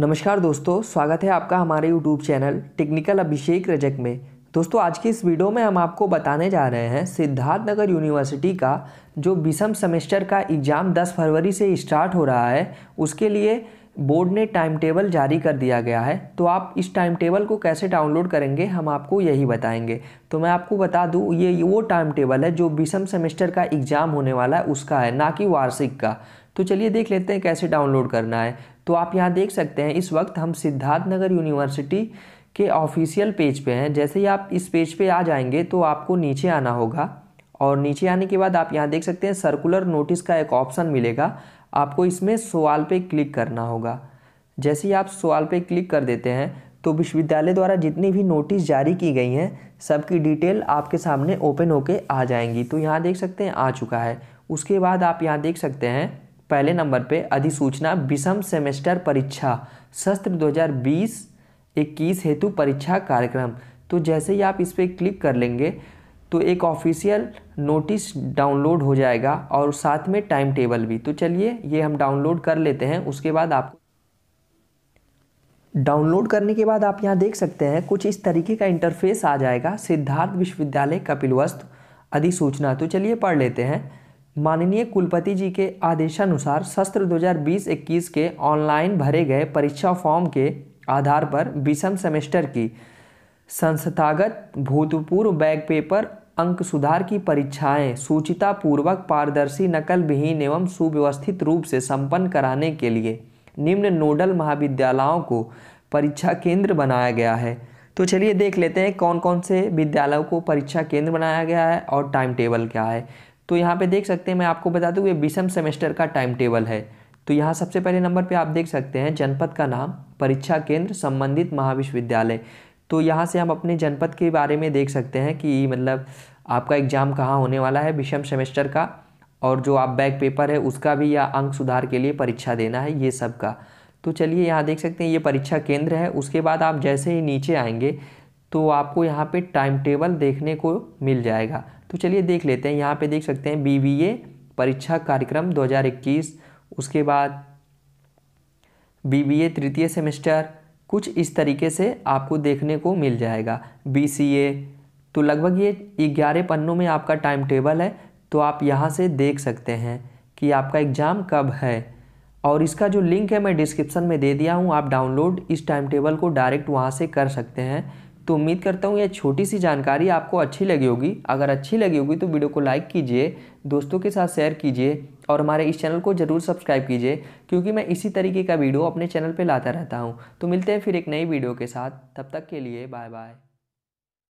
नमस्कार दोस्तों स्वागत है आपका हमारे YouTube channel Technical Abhishek Rajak में दोस्तों आज के इस वीडियो में हम आपको बताने जा रहे हैं सिद्धार्थ नगर यूनिवर्सिटी का जो बीसम सेमेस्टर का एग्ज़ाम 10 फरवरी से स्टार्ट हो रहा है उसके लिए बोर्ड ने टाइम टेबल जारी कर दिया गया है तो आप इस टाइम टेबल को कैसे डाउनलोड करेंगे हम आपको यही बताएंगे तो मैं आपको बता दूं ये वो टाइम टेबल है जो बीसम सेमेस्टर का एग्ज़ाम होने वाला है उसका है ना कि वार्षिक का तो चलिए देख लेते हैं कैसे डाउनलोड करना है तो आप यहाँ देख सकते हैं इस वक्त हम सिद्धार्थ नगर यूनिवर्सिटी के ऑफिशियल पेज पे हैं जैसे ही आप इस पेज पे आ जाएंगे तो आपको नीचे आना होगा और नीचे आने के बाद आप यहाँ देख सकते हैं सर्कुलर नोटिस का एक ऑप्शन मिलेगा आपको इसमें सवाल पे क्लिक करना होगा जैसे ही आप सवाल पे क्लिक कर देते हैं तो विश्वविद्यालय द्वारा जितनी भी नोटिस जारी की गई हैं सबकी डिटेल आपके सामने ओपन होके आ जाएंगी तो यहाँ देख सकते हैं आ चुका है उसके बाद आप यहाँ देख सकते हैं पहले नंबर पे अधिसूचना विषम सेमेस्टर परीक्षा सत्र 2020 21 हेतु परीक्षा कार्यक्रम तो जैसे ही आप इस पर क्लिक कर लेंगे तो एक ऑफिशियल नोटिस डाउनलोड हो जाएगा और साथ में टाइम टेबल भी तो चलिए ये हम डाउनलोड कर लेते हैं उसके बाद आप डाउनलोड करने के बाद आप यहाँ देख सकते हैं कुछ इस तरीके का इंटरफेस आ जाएगा सिद्धार्थ विश्वविद्यालय कपिलवस्तु अधिसूचना तो चलिए पढ़ लेते हैं माननीय कुलपति जी के आदेशानुसार सत्र 2020-21 के ऑनलाइन भरे गए परीक्षा फॉर्म के आधार पर बीसम सेमेस्टर की संस्थागत भूतपूर्व बैग पेपर अंक सुधार की परीक्षाएं सूचितापूर्वक पारदर्शी नकल विहीन एवं सुव्यवस्थित रूप से संपन्न कराने के लिए निम्न नोडल महाविद्यालयों को परीक्षा केंद्र बनाया गया है तो चलिए देख लेते हैं कौन कौन से विद्यालयों को परीक्षा केंद्र बनाया गया है और टाइम टेबल क्या है तो यहाँ पे देख सकते हैं मैं आपको बता दूँ ये विषम सेमेस्टर का टाइम टेबल है तो यहाँ सबसे पहले नंबर पे आप देख सकते हैं जनपद का नाम परीक्षा केंद्र संबंधित महाविश्वविद्यालय तो यहाँ से हम अपने जनपद के बारे में देख सकते हैं कि मतलब आपका एग्ज़ाम कहाँ होने वाला है विषम सेमेस्टर का और जो आप बैक पेपर है उसका भी या अंक सुधार के लिए परीक्षा देना है ये सब का तो चलिए यहाँ देख सकते हैं ये परीक्षा केंद्र है उसके बाद आप जैसे ही नीचे आएंगे तो आपको यहाँ पे टाइम टेबल देखने को मिल जाएगा तो चलिए देख लेते हैं यहाँ पे देख सकते हैं बी परीक्षा कार्यक्रम 2021 उसके बाद बी तृतीय सेमेस्टर कुछ इस तरीके से आपको देखने को मिल जाएगा बी तो लगभग ये ग्यारह पन्नों में आपका टाइम टेबल है तो आप यहाँ से देख सकते हैं कि आपका एग्ज़ाम कब है और इसका जो लिंक है मैं डिस्क्रिप्शन में दे दिया हूँ आप डाउनलोड इस टाइम टेबल को डायरेक्ट वहाँ से कर सकते हैं तो उम्मीद करता हूँ यह छोटी सी जानकारी आपको अच्छी लगी होगी अगर अच्छी लगी होगी तो वीडियो को लाइक कीजिए दोस्तों के साथ शेयर कीजिए और हमारे इस चैनल को ज़रूर सब्सक्राइब कीजिए क्योंकि मैं इसी तरीके का वीडियो अपने चैनल पर लाता रहता हूँ तो मिलते हैं फिर एक नई वीडियो के साथ तब तक के लिए बाय बाय